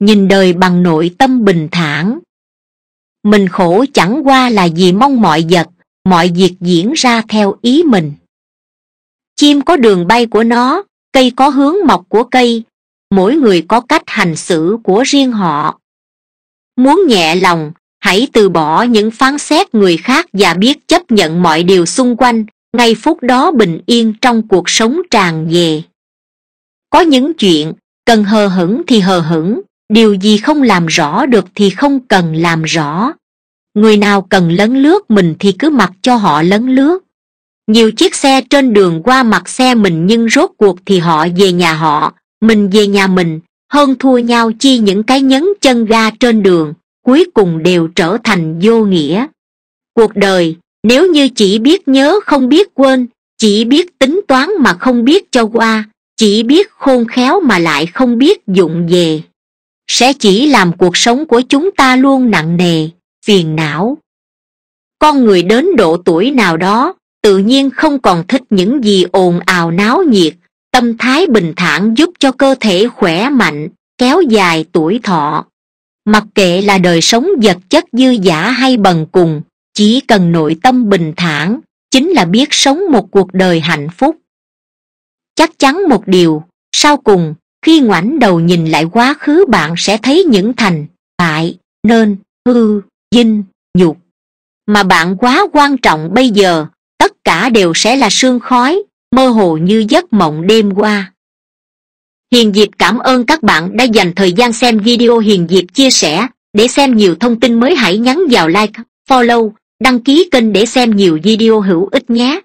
nhìn đời bằng nội tâm bình thản mình khổ chẳng qua là vì mong mọi vật mọi việc diễn ra theo ý mình chim có đường bay của nó cây có hướng mọc của cây mỗi người có cách hành xử của riêng họ muốn nhẹ lòng hãy từ bỏ những phán xét người khác và biết chấp nhận mọi điều xung quanh ngay phút đó bình yên trong cuộc sống tràn về có những chuyện cần hờ hững thì hờ hững điều gì không làm rõ được thì không cần làm rõ người nào cần lấn lướt mình thì cứ mặc cho họ lấn lướt nhiều chiếc xe trên đường qua mặt xe mình nhưng rốt cuộc thì họ về nhà họ mình về nhà mình hơn thua nhau chi những cái nhấn chân ga trên đường cuối cùng đều trở thành vô nghĩa cuộc đời nếu như chỉ biết nhớ không biết quên chỉ biết tính toán mà không biết cho qua chỉ biết khôn khéo mà lại không biết dụng về sẽ chỉ làm cuộc sống của chúng ta luôn nặng nề phiền não con người đến độ tuổi nào đó tự nhiên không còn thích những gì ồn ào náo nhiệt tâm thái bình thản giúp cho cơ thể khỏe mạnh kéo dài tuổi thọ mặc kệ là đời sống vật chất dư giả hay bần cùng chỉ cần nội tâm bình thản chính là biết sống một cuộc đời hạnh phúc chắc chắn một điều sau cùng khi ngoảnh đầu nhìn lại quá khứ bạn sẽ thấy những thành bại nên hư dinh nhục mà bạn quá quan trọng bây giờ tất cả đều sẽ là sương khói mơ hồ như giấc mộng đêm qua hiền diệp cảm ơn các bạn đã dành thời gian xem video hiền diệp chia sẻ để xem nhiều thông tin mới hãy nhắn vào like follow đăng ký kênh để xem nhiều video hữu ích nhé